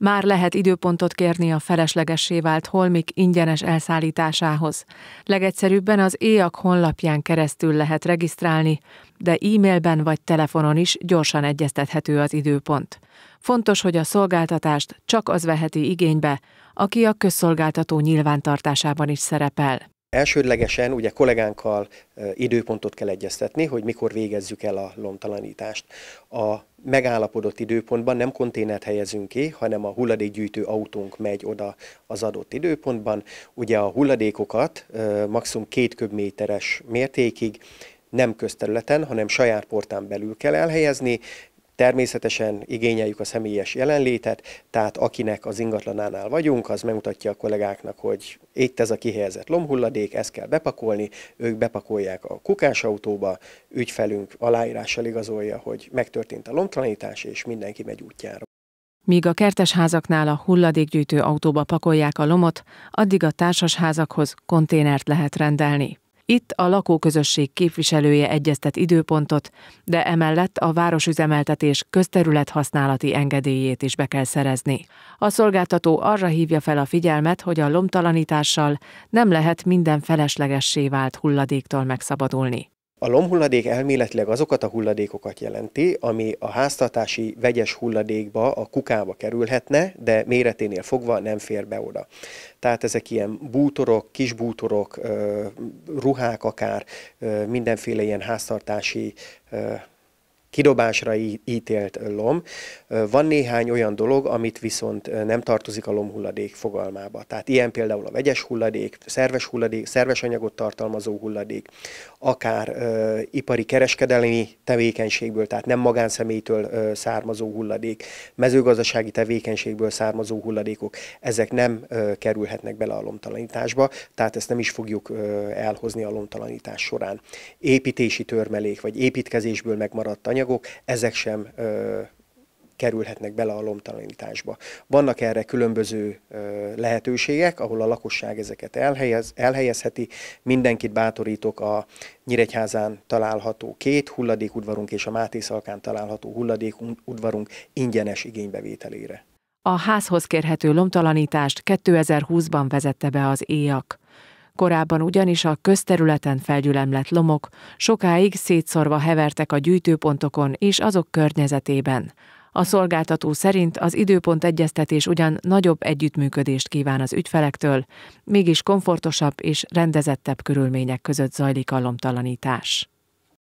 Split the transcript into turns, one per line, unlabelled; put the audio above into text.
Már lehet időpontot kérni a feleslegessé vált holmik ingyenes elszállításához. Legegyszerűbben az éjak honlapján keresztül lehet regisztrálni, de e-mailben vagy telefonon is gyorsan egyeztethető az időpont. Fontos, hogy a szolgáltatást csak az veheti igénybe, aki a közszolgáltató nyilvántartásában is szerepel.
Elsődlegesen ugye kollégánkkal időpontot kell egyeztetni, hogy mikor végezzük el a lomtalanítást. A megállapodott időpontban nem konténert helyezünk ki, hanem a hulladékgyűjtő autónk megy oda az adott időpontban. Ugye a hulladékokat maximum két köbméteres mértékig nem közterületen, hanem saját portán belül kell elhelyezni, Természetesen igényeljük a személyes jelenlétet, tehát akinek az ingatlanánál vagyunk, az megmutatja a kollégáknak, hogy itt ez a kihelyezett lomhulladék, ezt kell bepakolni, ők bepakolják a kukásautóba, ügyfelünk aláírással igazolja, hogy megtörtént a lomtalanítás, és mindenki megy útjára.
Míg a kertesházaknál a hulladékgyűjtő autóba pakolják a lomot, addig a társasházakhoz konténert lehet rendelni. Itt a lakóközösség képviselője egyeztet időpontot, de emellett a városüzemeltetés közterület használati engedélyét is be kell szerezni. A szolgáltató arra hívja fel a figyelmet, hogy a lomtalanítással nem lehet minden feleslegessé vált hulladéktól megszabadulni.
A lomhulladék elméletileg azokat a hulladékokat jelenti, ami a háztartási vegyes hulladékba, a kukába kerülhetne, de méreténél fogva nem fér be oda. Tehát ezek ilyen bútorok, kis bútorok, ruhák akár, mindenféle ilyen háztartási kidobásra ítélt lom. Van néhány olyan dolog, amit viszont nem tartozik a lomhulladék fogalmába. Tehát ilyen például a vegyes hulladék, szerves hulladék, szerves anyagot tartalmazó hulladék, akár ö, ipari kereskedelmi tevékenységből, tehát nem magánszemélytől ö, származó hulladék, mezőgazdasági tevékenységből származó hulladékok, ezek nem ö, kerülhetnek bele a lomtalanításba, tehát ezt nem is fogjuk ö, elhozni a lomtalanítás során. Építési törmelék, vagy építkezésből megmaradt anyag, anyagok, ezek sem kerülhetnek bele a lomtalanításba. Vannak erre különböző ö, lehetőségek, ahol a lakosság ezeket elhelyez, elhelyezheti. Mindenkit bátorítok a Nyíregyházán található két hulladékudvarunk és a Máté Szalkán található hulladékudvarunk ingyenes igénybevételére.
A házhoz kérhető lomtalanítást 2020-ban vezette be az éjak. Korábban ugyanis a közterületen felgyülemlett lomok sokáig szétszorva hevertek a gyűjtőpontokon és azok környezetében. A szolgáltató szerint az időpont egyeztetés ugyan nagyobb együttműködést kíván az ügyfelektől, mégis komfortosabb és rendezettebb körülmények között zajlik a lomtalanítás.